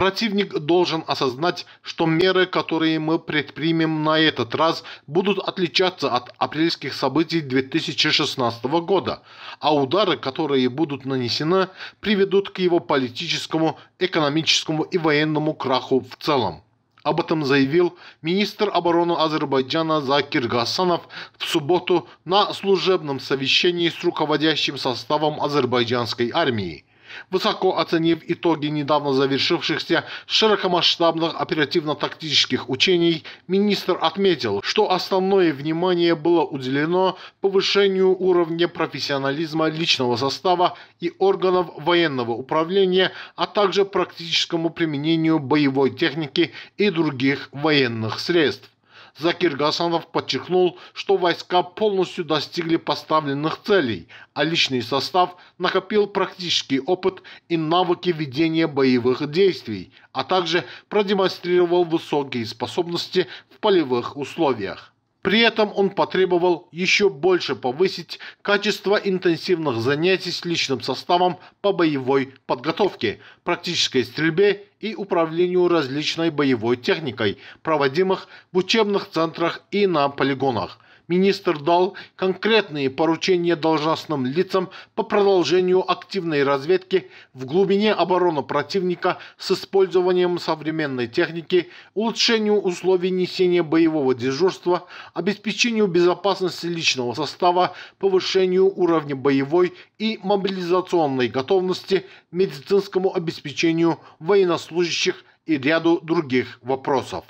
Противник должен осознать, что меры, которые мы предпримем на этот раз, будут отличаться от апрельских событий 2016 года, а удары, которые будут нанесены, приведут к его политическому, экономическому и военному краху в целом. Об этом заявил министр обороны Азербайджана Закир Гасанов в субботу на служебном совещании с руководящим составом азербайджанской армии – высоко оценив итоги недавно завершившихся широкомасштабных оперативно-тактических учений, министр отметил, что основное внимание было уделено повышению уровня профессионализма личного состава и органов военного управления, а также практическому применению боевой техники и других военных средств. Закир Гасанов подчеркнул, что войска полностью достигли поставленных целей, а личный состав накопил практический опыт и навыки ведения боевых действий, а также продемонстрировал высокие способности в полевых условиях. При этом он потребовал еще больше повысить качество интенсивных занятий с личным составом по боевой подготовке, практической стрельбе и управлению различной боевой техникой, проводимых в учебных центрах и на полигонах – Министр дал конкретные поручения должностным лицам по продолжению активной разведки в глубине обороны противника с использованием современной техники, улучшению условий несения боевого дежурства, обеспечению безопасности личного состава, повышению уровня боевой и мобилизационной готовности, медицинскому обеспечению военнослужащих и ряду других вопросов.